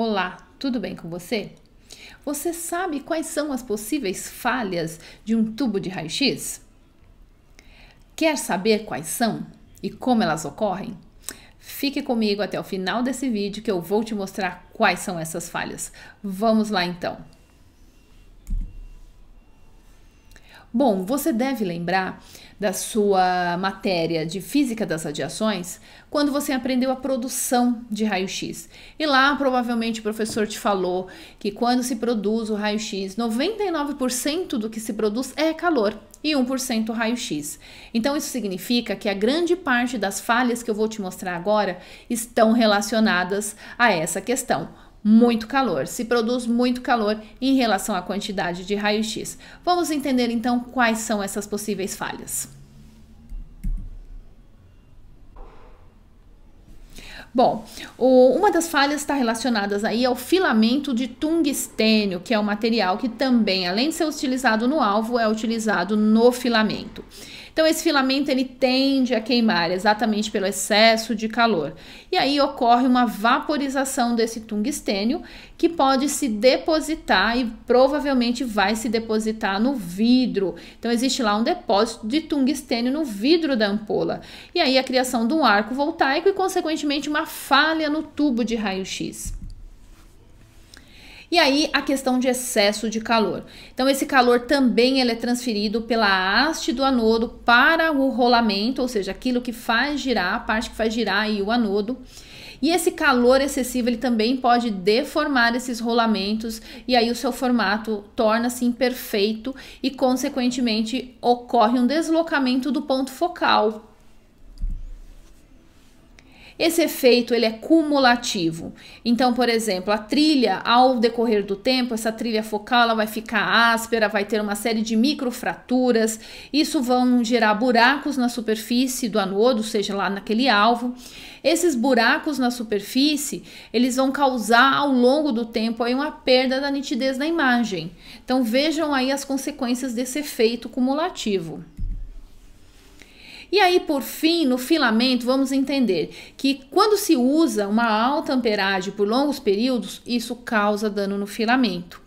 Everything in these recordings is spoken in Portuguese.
Olá, tudo bem com você? Você sabe quais são as possíveis falhas de um tubo de raio-x? Quer saber quais são e como elas ocorrem? Fique comigo até o final desse vídeo que eu vou te mostrar quais são essas falhas. Vamos lá então! Bom, você deve lembrar da sua matéria de física das radiações quando você aprendeu a produção de raio-x. E lá, provavelmente, o professor te falou que quando se produz o raio-x, 99% do que se produz é calor e 1% raio-x. Então, isso significa que a grande parte das falhas que eu vou te mostrar agora estão relacionadas a essa questão muito calor, se produz muito calor em relação à quantidade de raio-x. Vamos entender então quais são essas possíveis falhas. Bom, o, uma das falhas está relacionada aí ao filamento de tungstênio, que é um material que também, além de ser utilizado no alvo, é utilizado no filamento. Então esse filamento ele tende a queimar exatamente pelo excesso de calor. E aí ocorre uma vaporização desse tungstênio que pode se depositar e provavelmente vai se depositar no vidro. Então existe lá um depósito de tungstênio no vidro da ampola. E aí a criação de um arco voltaico e consequentemente uma falha no tubo de raio-x. E aí a questão de excesso de calor. Então esse calor também ele é transferido pela haste do anodo para o rolamento, ou seja, aquilo que faz girar, a parte que faz girar aí o anodo. E esse calor excessivo ele também pode deformar esses rolamentos e aí o seu formato torna-se imperfeito e consequentemente ocorre um deslocamento do ponto focal. Esse efeito ele é cumulativo. Então, por exemplo, a trilha, ao decorrer do tempo, essa trilha focal ela vai ficar áspera, vai ter uma série de microfraturas. Isso vão gerar buracos na superfície do anodo, seja lá naquele alvo. Esses buracos na superfície, eles vão causar ao longo do tempo aí uma perda da nitidez da imagem. Então vejam aí as consequências desse efeito cumulativo. E aí, por fim, no filamento, vamos entender que quando se usa uma alta amperagem por longos períodos, isso causa dano no filamento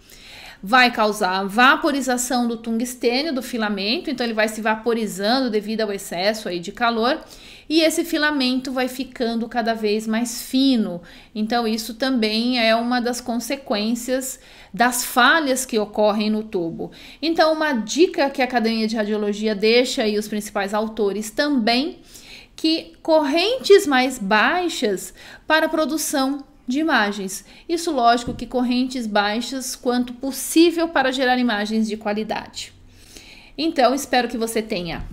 vai causar vaporização do tungstênio do filamento, então ele vai se vaporizando devido ao excesso aí de calor e esse filamento vai ficando cada vez mais fino. Então isso também é uma das consequências das falhas que ocorrem no tubo. Então uma dica que a Academia de Radiologia deixa e os principais autores também que correntes mais baixas para produção de imagens. Isso, lógico, que correntes baixas quanto possível para gerar imagens de qualidade. Então, espero que você tenha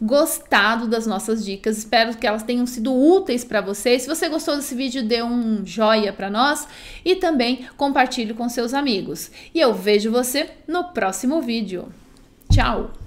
gostado das nossas dicas. Espero que elas tenham sido úteis para você. Se você gostou desse vídeo, dê um joia para nós e também compartilhe com seus amigos. E eu vejo você no próximo vídeo. Tchau!